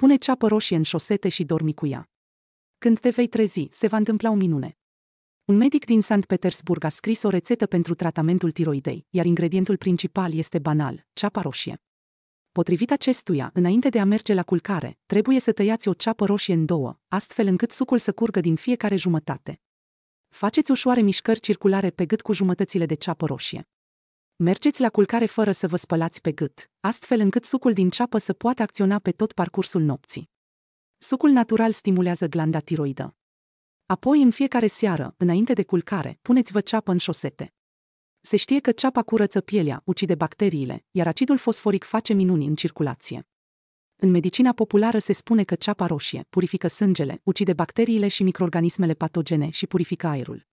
Pune ceapă roșie în șosete și dormi cu ea. Când te vei trezi, se va întâmpla o minune. Un medic din St. Petersburg a scris o rețetă pentru tratamentul tiroidei, iar ingredientul principal este banal, ceapa roșie. Potrivit acestuia, înainte de a merge la culcare, trebuie să tăiați o ceapă roșie în două, astfel încât sucul să curgă din fiecare jumătate. Faceți ușoare mișcări circulare pe gât cu jumătățile de ceapă roșie mergeți la culcare fără să vă spălați pe gât, astfel încât sucul din ceapă să poată acționa pe tot parcursul nopții. Sucul natural stimulează glanda tiroidă. Apoi, în fiecare seară, înainte de culcare, puneți-vă ceapă în șosete. Se știe că ceapa curăță pielea, ucide bacteriile, iar acidul fosforic face minuni în circulație. În medicina populară se spune că ceapa roșie purifică sângele, ucide bacteriile și microorganismele patogene și purifică aerul.